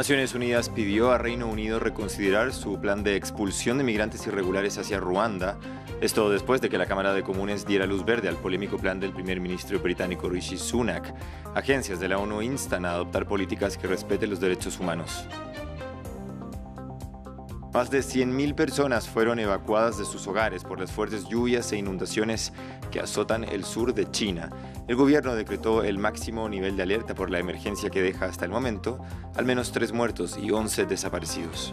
Naciones Unidas pidió a Reino Unido reconsiderar su plan de expulsión de migrantes irregulares hacia Ruanda, esto después de que la Cámara de Comunes diera luz verde al polémico plan del primer ministro británico Rishi Sunak. Agencias de la ONU instan a adoptar políticas que respeten los derechos humanos. Más de 100.000 personas fueron evacuadas de sus hogares por las fuertes lluvias e inundaciones que azotan el sur de China. El gobierno decretó el máximo nivel de alerta por la emergencia que deja hasta el momento, al menos tres muertos y 11 desaparecidos.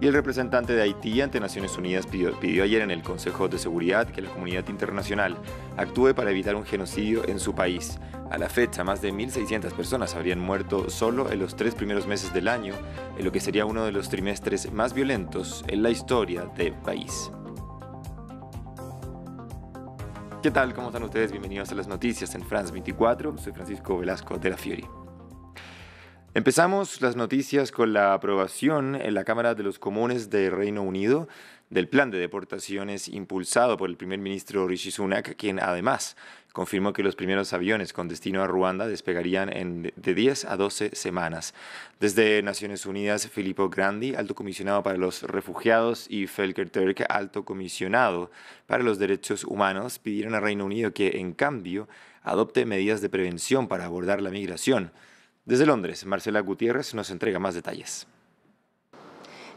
Y el representante de Haití ante Naciones Unidas pidió, pidió, ayer en el Consejo de Seguridad que la comunidad internacional actúe para evitar un genocidio en su país. A la fecha, más de 1.600 personas habrían muerto solo en los tres primeros meses del año, en lo que sería uno de los trimestres más violentos en la historia del país. ¿Qué tal? ¿Cómo están ustedes? Bienvenidos a las noticias en France 24. Soy Francisco Velasco de la Fiori. Empezamos las noticias con la aprobación en la Cámara de los Comunes de Reino Unido del plan de deportaciones impulsado por el primer ministro Rishi Sunak, quien además confirmó que los primeros aviones con destino a Ruanda despegarían en de 10 a 12 semanas. Desde Naciones Unidas, Filippo Grandi, alto comisionado para los refugiados, y Felker Turk, alto comisionado para los derechos humanos, pidieron al Reino Unido que, en cambio, adopte medidas de prevención para abordar la migración. Desde Londres, Marcela Gutiérrez nos entrega más detalles.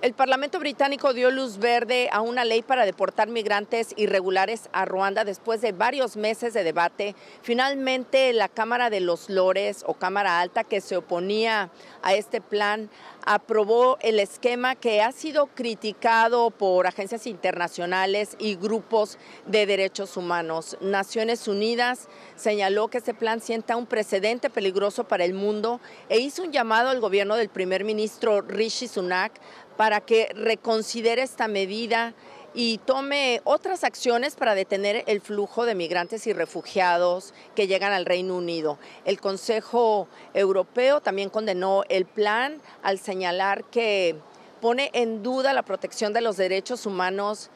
El Parlamento británico dio luz verde a una ley para deportar migrantes irregulares a Ruanda después de varios meses de debate. Finalmente, la Cámara de los Lores o Cámara Alta, que se oponía a este plan, aprobó el esquema que ha sido criticado por agencias internacionales y grupos de derechos humanos. Naciones Unidas señaló que este plan sienta un precedente peligroso para el mundo e hizo un llamado al gobierno del primer ministro Rishi Sunak para que reconsidere esta medida y tome otras acciones para detener el flujo de migrantes y refugiados que llegan al Reino Unido. El Consejo Europeo también condenó el plan al señalar que pone en duda la protección de los derechos humanos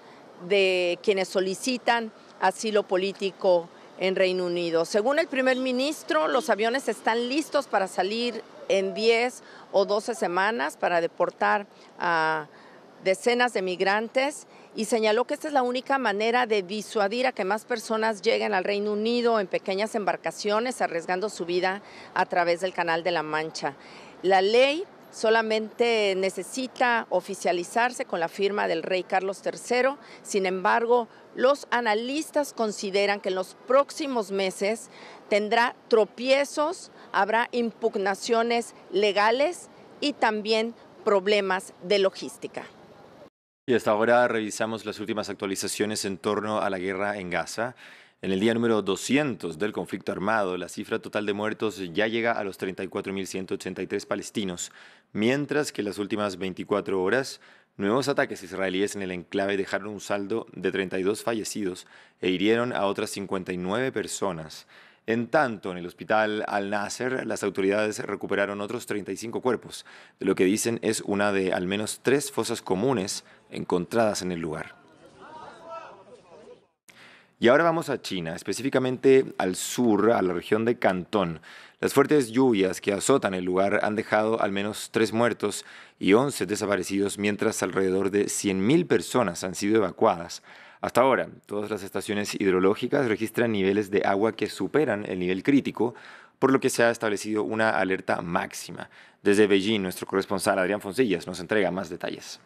de quienes solicitan asilo político en Reino Unido. Según el primer ministro, los aviones están listos para salir en 10 o 12 semanas para deportar a decenas de migrantes y señaló que esta es la única manera de disuadir a que más personas lleguen al Reino Unido en pequeñas embarcaciones, arriesgando su vida a través del Canal de la Mancha. La ley solamente necesita oficializarse con la firma del rey Carlos III. Sin embargo, los analistas consideran que en los próximos meses tendrá tropiezos, habrá impugnaciones legales y también problemas de logística. Y hasta ahora revisamos las últimas actualizaciones en torno a la guerra en Gaza. En el día número 200 del conflicto armado, la cifra total de muertos ya llega a los 34.183 palestinos, mientras que en las últimas 24 horas, nuevos ataques israelíes en el enclave dejaron un saldo de 32 fallecidos e hirieron a otras 59 personas. En tanto, en el hospital Al-Nasser, las autoridades recuperaron otros 35 cuerpos, de lo que dicen es una de al menos tres fosas comunes encontradas en el lugar. Y ahora vamos a China, específicamente al sur, a la región de Cantón. Las fuertes lluvias que azotan el lugar han dejado al menos tres muertos y 11 desaparecidos, mientras alrededor de 100.000 personas han sido evacuadas. Hasta ahora, todas las estaciones hidrológicas registran niveles de agua que superan el nivel crítico, por lo que se ha establecido una alerta máxima. Desde Beijing, nuestro corresponsal Adrián Foncillas nos entrega más detalles.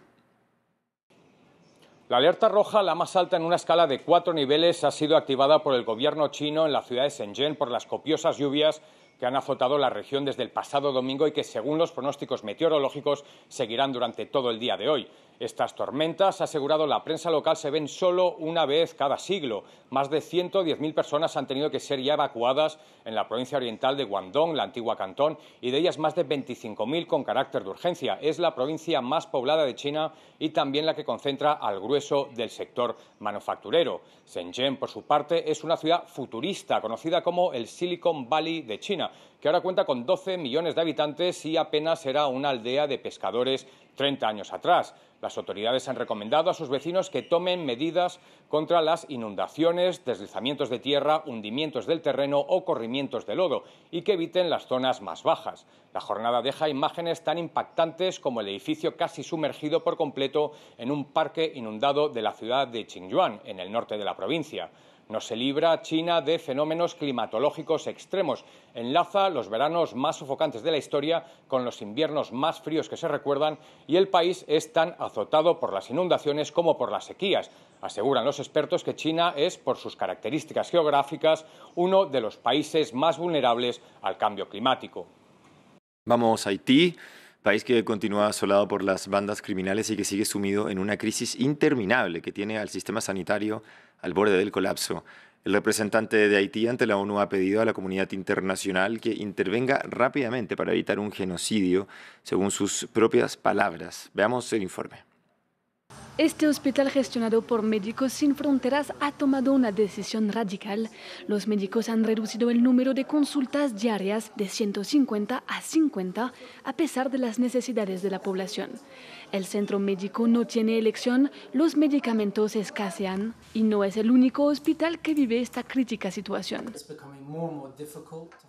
La alerta roja, la más alta en una escala de cuatro niveles, ha sido activada por el gobierno chino en la ciudad de Shenzhen por las copiosas lluvias que han azotado la región desde el pasado domingo y que, según los pronósticos meteorológicos, seguirán durante todo el día de hoy. Estas tormentas, ha asegurado la prensa local, se ven solo una vez cada siglo. Más de 110.000 personas han tenido que ser ya evacuadas en la provincia oriental de Guangdong, la antigua Cantón, y de ellas más de 25.000 con carácter de urgencia. Es la provincia más poblada de China y también la que concentra al grueso del sector manufacturero. Shenzhen, por su parte, es una ciudad futurista, conocida como el Silicon Valley de China que ahora cuenta con 12 millones de habitantes y apenas era una aldea de pescadores 30 años atrás. Las autoridades han recomendado a sus vecinos que tomen medidas contra las inundaciones, deslizamientos de tierra, hundimientos del terreno o corrimientos de lodo y que eviten las zonas más bajas. La jornada deja imágenes tan impactantes como el edificio casi sumergido por completo en un parque inundado de la ciudad de Qingyuan... en el norte de la provincia. No se libra China de fenómenos climatológicos extremos. Enlaza los veranos más sofocantes de la historia con los inviernos más fríos que se recuerdan y el país es tan azotado por las inundaciones como por las sequías. Aseguran los expertos que China es, por sus características geográficas, uno de los países más vulnerables al cambio climático. Vamos a Haití. País que continúa asolado por las bandas criminales y que sigue sumido en una crisis interminable que tiene al sistema sanitario al borde del colapso. El representante de Haití ante la ONU ha pedido a la comunidad internacional que intervenga rápidamente para evitar un genocidio, según sus propias palabras. Veamos el informe. Este hospital gestionado por Médicos Sin Fronteras ha tomado una decisión radical. Los médicos han reducido el número de consultas diarias de 150 a 50 a pesar de las necesidades de la población. El centro médico no tiene elección, los medicamentos escasean y no es el único hospital que vive esta crítica situación.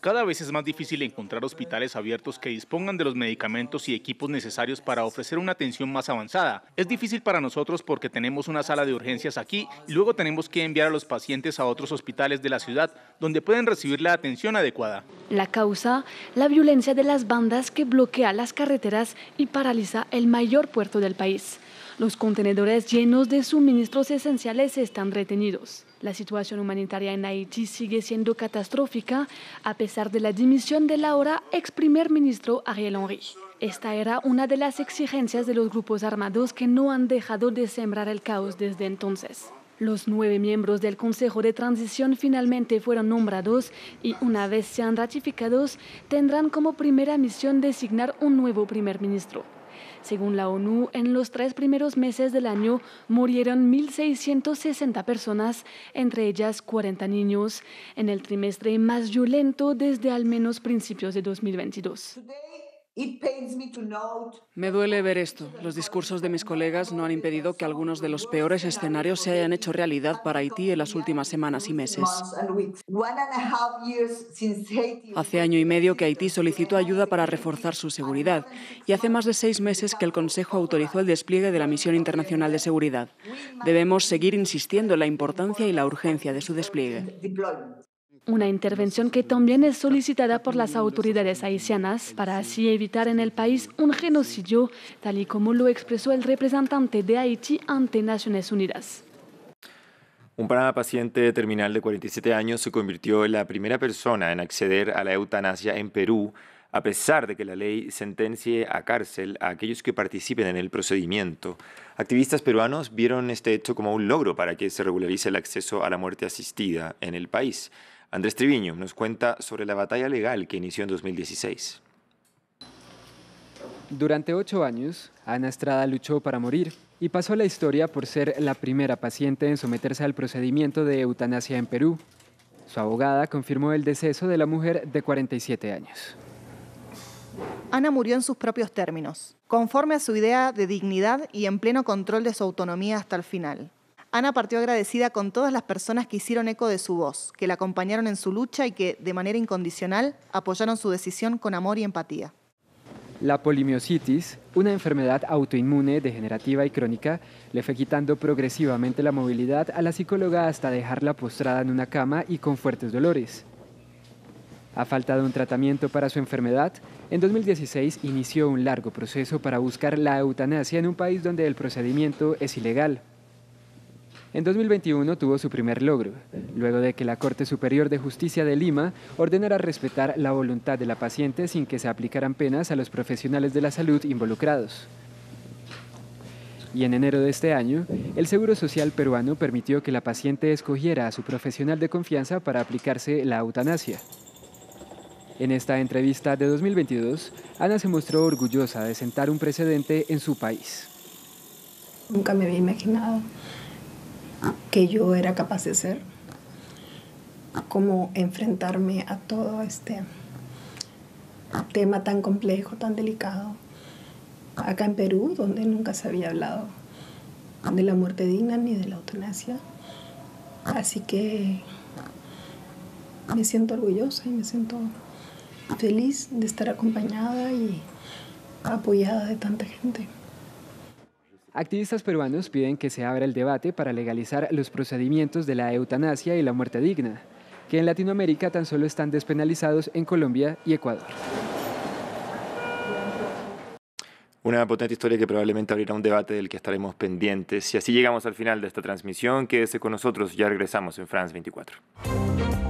Cada vez es más difícil encontrar hospitales abiertos que dispongan de los medicamentos y equipos necesarios para ofrecer una atención más avanzada. Es difícil para nosotros porque tenemos una sala de urgencias aquí y luego tenemos que enviar a los pacientes a otros hospitales de la ciudad donde pueden recibir la atención adecuada. La causa, la violencia de las bandas que bloquea las carreteras y paraliza el mayor puerto del país. Los contenedores llenos de suministros esenciales están retenidos. La situación humanitaria en Haití sigue siendo catastrófica a pesar de la dimisión de la ahora ex primer ministro Ariel Henry. Esta era una de las exigencias de los grupos armados que no han dejado de sembrar el caos desde entonces. Los nueve miembros del Consejo de Transición finalmente fueron nombrados y una vez sean ratificados tendrán como primera misión designar un nuevo primer ministro. Según la ONU, en los tres primeros meses del año murieron 1.660 personas, entre ellas 40 niños, en el trimestre más violento desde al menos principios de 2022. Me duele ver esto. Los discursos de mis colegas no han impedido que algunos de los peores escenarios se hayan hecho realidad para Haití en las últimas semanas y meses. Hace año y medio que Haití solicitó ayuda para reforzar su seguridad y hace más de seis meses que el Consejo autorizó el despliegue de la Misión Internacional de Seguridad. Debemos seguir insistiendo en la importancia y la urgencia de su despliegue una intervención que también es solicitada por las autoridades haitianas para así evitar en el país un genocidio, tal y como lo expresó el representante de Haití ante Naciones Unidas. Un paciente terminal de 47 años se convirtió en la primera persona en acceder a la eutanasia en Perú, a pesar de que la ley sentencie a cárcel a aquellos que participen en el procedimiento. Activistas peruanos vieron este hecho como un logro para que se regularice el acceso a la muerte asistida en el país. Andrés Triviño nos cuenta sobre la batalla legal que inició en 2016. Durante ocho años, Ana Estrada luchó para morir y pasó la historia por ser la primera paciente en someterse al procedimiento de eutanasia en Perú. Su abogada confirmó el deceso de la mujer de 47 años. Ana murió en sus propios términos, conforme a su idea de dignidad y en pleno control de su autonomía hasta el final. Ana partió agradecida con todas las personas que hicieron eco de su voz, que la acompañaron en su lucha y que, de manera incondicional, apoyaron su decisión con amor y empatía. La polimiositis, una enfermedad autoinmune, degenerativa y crónica, le fue quitando progresivamente la movilidad a la psicóloga hasta dejarla postrada en una cama y con fuertes dolores. Ha faltado un tratamiento para su enfermedad, en 2016 inició un largo proceso para buscar la eutanasia en un país donde el procedimiento es ilegal. En 2021 tuvo su primer logro, luego de que la Corte Superior de Justicia de Lima ordenara respetar la voluntad de la paciente sin que se aplicaran penas a los profesionales de la salud involucrados. Y en enero de este año, el Seguro Social peruano permitió que la paciente escogiera a su profesional de confianza para aplicarse la eutanasia. En esta entrevista de 2022, Ana se mostró orgullosa de sentar un precedente en su país. Nunca me había imaginado que yo era capaz de ser, cómo enfrentarme a todo este tema tan complejo, tan delicado, acá en Perú, donde nunca se había hablado de la muerte digna ni de la eutanasia. Así que me siento orgullosa y me siento feliz de estar acompañada y apoyada de tanta gente. Activistas peruanos piden que se abra el debate para legalizar los procedimientos de la eutanasia y la muerte digna, que en Latinoamérica tan solo están despenalizados en Colombia y Ecuador. Una potente historia que probablemente abrirá un debate del que estaremos pendientes. Y así llegamos al final de esta transmisión. Quédese con nosotros, ya regresamos en France 24.